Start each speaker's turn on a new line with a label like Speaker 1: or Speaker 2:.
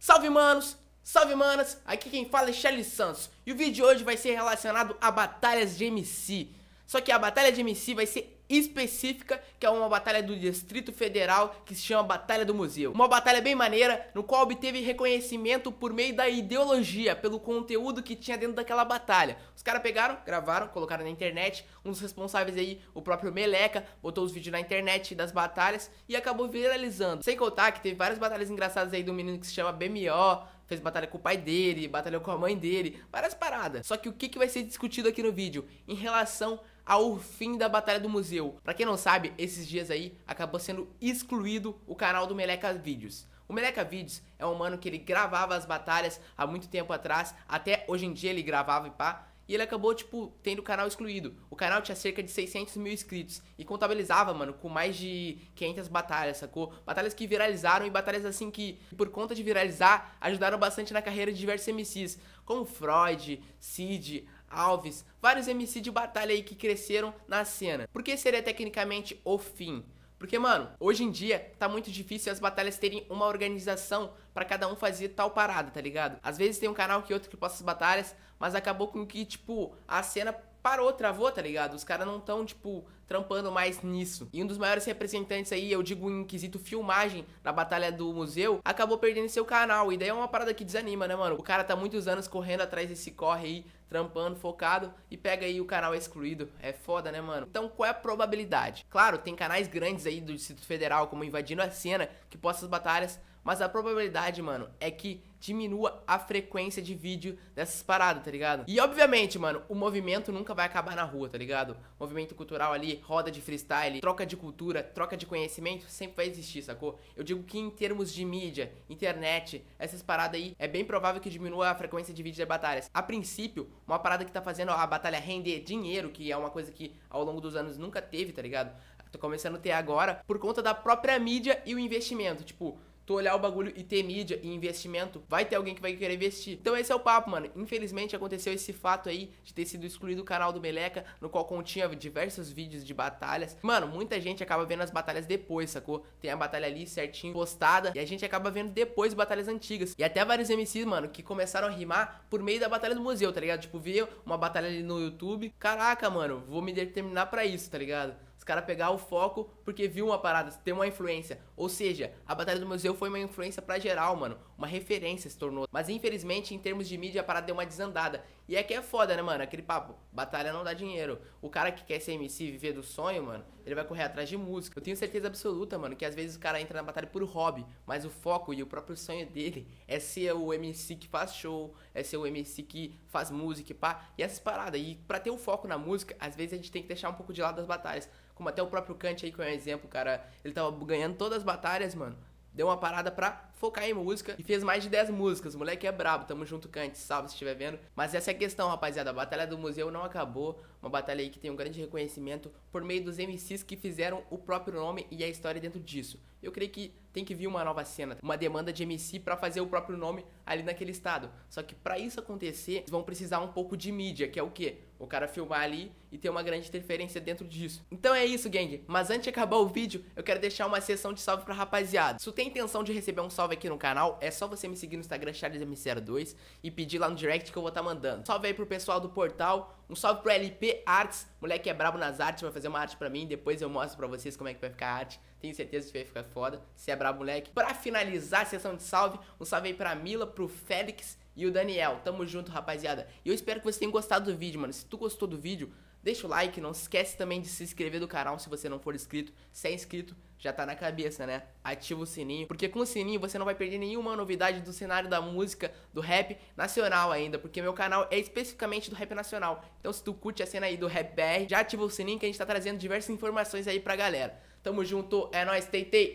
Speaker 1: Salve manos, salve manas, aqui quem fala é Charles Santos e o vídeo de hoje vai ser relacionado a batalhas de MC. Só que a batalha de MC vai ser específica, que é uma batalha do Distrito Federal, que se chama Batalha do Museu. Uma batalha bem maneira, no qual obteve reconhecimento por meio da ideologia, pelo conteúdo que tinha dentro daquela batalha. Os caras pegaram, gravaram, colocaram na internet, um dos responsáveis aí, o próprio Meleca, botou os vídeos na internet das batalhas e acabou viralizando. Sem contar que teve várias batalhas engraçadas aí do menino que se chama BMO, fez batalha com o pai dele, batalhou com a mãe dele, várias parada. Só que o que, que vai ser discutido aqui no vídeo? Em relação ao fim da Batalha do Museu. Para quem não sabe, esses dias aí acabou sendo excluído o canal do Meleca Vídeos. O Meleca Vídeos é um mano que ele gravava as batalhas há muito tempo atrás, até hoje em dia ele gravava e pá. E ele acabou, tipo, tendo o canal excluído. O canal tinha cerca de 600 mil inscritos. E contabilizava, mano, com mais de 500 batalhas, sacou? Batalhas que viralizaram e batalhas, assim, que, por conta de viralizar, ajudaram bastante na carreira de diversos MCs como Freud, Sid, Alves, vários MC de batalha aí que cresceram na cena. Por que seria tecnicamente o fim? Porque, mano, hoje em dia tá muito difícil as batalhas terem uma organização para cada um fazer tal parada, tá ligado? Às vezes tem um canal que outro que posta as batalhas, mas acabou com que, tipo, a cena parou, travou, tá ligado? Os caras não tão, tipo, trampando mais nisso. E um dos maiores representantes aí, eu digo em quesito filmagem, na batalha do museu, acabou perdendo seu canal. E daí é uma parada que desanima, né, mano? O cara tá muitos anos correndo atrás desse corre aí, trampando, focado, e pega aí o canal excluído. É foda, né, mano? Então qual é a probabilidade? Claro, tem canais grandes aí do Distrito Federal, como Invadindo a Cena, que posta as batalhas, mas a probabilidade, mano, é que diminua a frequência de vídeo dessas paradas, tá ligado? E obviamente, mano, o movimento nunca vai acabar na rua, tá ligado? O movimento cultural ali, roda de freestyle, troca de cultura, troca de conhecimento, sempre vai existir, sacou? Eu digo que em termos de mídia, internet, essas paradas aí, é bem provável que diminua a frequência de vídeos de batalhas. A princípio, uma parada que tá fazendo a batalha render dinheiro, que é uma coisa que ao longo dos anos nunca teve, tá ligado? Tô começando a ter agora por conta da própria mídia e o investimento. Tipo, tu olhar o bagulho e ter mídia e investimento, vai ter alguém que vai querer investir. Então esse é o papo, mano. Infelizmente aconteceu esse fato aí de ter sido excluído o canal do Meleca, no qual continha diversos vídeos de batalhas. Mano, muita gente acaba vendo as batalhas depois, sacou? Tem a batalha ali certinho postada e a gente acaba vendo depois batalhas antigas. E até vários MCs, mano, que começaram a rimar por meio da batalha do museu, tá ligado? Tipo, viu uma batalha ali no YouTube. Caraca, mano, vou me determinar para isso, tá ligado? caras pegar o foco porque viu uma parada, tem uma influência. Ou seja, a Batalha do Museu foi uma influência para geral, mano uma referência se tornou. Mas infelizmente, em termos de mídia, a parada deu uma desandada. E é que é foda, né, mano? Aquele papo, batalha não dá dinheiro. O cara que quer ser MC viver do sonho, mano, ele vai correr atrás de música. Eu tenho certeza absoluta, mano, que às vezes o cara entra na batalha por hobby, mas o foco e o próprio sonho dele é ser o MC que faz show, é ser o MC que faz música e pá, e essas paradas. E pra ter o um foco na música, às vezes a gente tem que deixar um pouco de lado as batalhas. Como até o próprio Kant aí, que é um exemplo, cara. Ele tava ganhando todas as batalhas, mano deu uma parada pra focar em música e fez mais de 10 músicas. O moleque é brabo, tamo junto, Cante, salve se estiver vendo. Mas essa é a questão, rapaziada. A Batalha do Museu não acabou. Uma batalha aí que tem um grande reconhecimento por meio dos MCs que fizeram o próprio nome e a história dentro disso. Eu creio que tem que vir uma nova cena, uma demanda de MC para fazer o próprio nome ali naquele estado. Só que para isso acontecer, vão precisar um pouco de mídia, que é o quê? O cara filmar ali e ter uma grande interferência dentro disso. Então é isso, gang. Mas antes de acabar o vídeo, eu quero deixar uma sessão de salve pra rapaziada. Se tu tem intenção de receber um salve aqui no canal, é só você me seguir no Instagram CharlesM02 e pedir lá no direct que eu vou estar tá mandando. Salve aí pro pessoal do portal, um salve pro LP Arts, moleque é brabo nas artes, vai fazer uma arte pra mim, depois eu mostro pra vocês como é que vai ficar a arte. Tenho certeza que vai ficar foda, você é brabo, moleque. Pra finalizar a sessão de salve, um salve aí pra Mila, pro Félix e o Daniel. Tamo junto, rapaziada. E eu espero que vocês tenham gostado do vídeo, mano. Se tu gostou do vídeo, deixa o like. Não esquece também de se inscrever no canal se você não for inscrito. Se é inscrito, já tá na cabeça, né? Ativa o sininho, porque com o sininho você não vai perder nenhuma novidade do cenário da música, do rap nacional ainda, porque meu canal é especificamente do rap nacional. Então se tu curte a cena aí do Rap BR, já ativa o sininho que a gente tá trazendo diversas informações aí pra galera. Tamo junto, é nóis, tentei!